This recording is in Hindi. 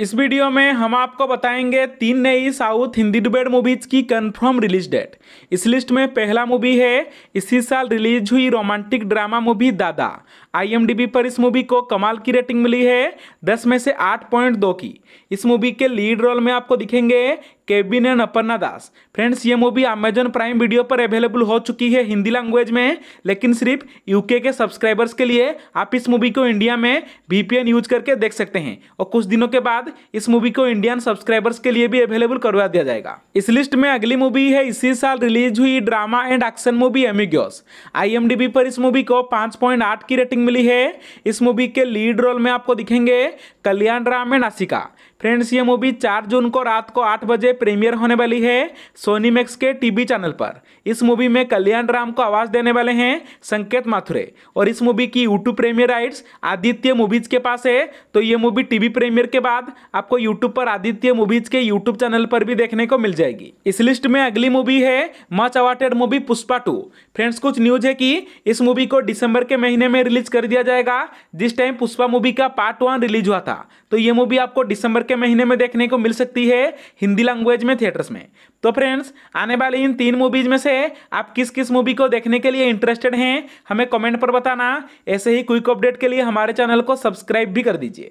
इस वीडियो में हम आपको बताएंगे तीन नई साउथ हिंदी डुबेड मूवीज की कंफर्म रिलीज डेट इस लिस्ट में पहला मूवी है इसी साल रिलीज हुई romantic drama movie Dada IMDb पर इस मूवी को कमाल की रेटिंग मिली है 10 में से 8.2 की इस मूवी के लीड रोल में आपको दिखेंगे केविन एंड अपर्णा दास फ्रेंड्स ये मूवी अमेजन प्राइम वीडियो पर अवेलेबल हो चुकी है हिंदी लैंग्वेज में लेकिन सिर्फ यूके के सब्सक्राइबर्स के लिए आप इस मूवी को इंडिया में वीपीएन यूज करके देख सकते हैं और कुछ दिनों के बाद इस मूवी को इंडियन सब्सक्राइबर्स के लिए भी अवेलेबल करवा दिया जाएगा इस लिस्ट में अगली मूवी है इसी साल रिलीज हुई drama and action movie Amigos आई पर इस मूवी को पांच की रेटिंग मिली है इस मूवी के लीड रोल में आपको दिखेंगे कल्याण राम एंड आशिका फ्रेंड्स ये मूवी 4 जून को रात को 8 बजे प्रीमियर होने वाली है सोनी मैक्स के टीवी चैनल पर इस मूवी में कल्याण राम को आवाज़ देने वाले हैं संकेत माथुरे और इस मूवी की YouTube premiere rights Aditya movies के पास है तो ये मूवी टीवी प्रीमियर के बाद आपको यूट्यूब पर आदित्य मूवीज़ के यूट्यूब चैनल पर भी देखने को मिल जाएगी इस लिस्ट में अगली मूवी है much awaited movie Pushpa two friends कुछ न्यूज है कि इस मूवी को दिसंबर के महीने में रिलीज कर दिया जाएगा जिस टाइम पुष्पा मूवी का पार्ट वन रिलीज हुआ था तो ये मूवी आपको दिसंबर के महीने में देखने को मिल सकती है हिंदी लैंग्वेज में थिएटर्स में तो फ्रेंड्स आने वाले इन तीन मूवीज में से आप किस किस मूवी को देखने के लिए इंटरेस्टेड हैं हमें कमेंट पर बताना ऐसे ही क्विक अपडेट के लिए हमारे चैनल को सब्सक्राइब भी कर दीजिए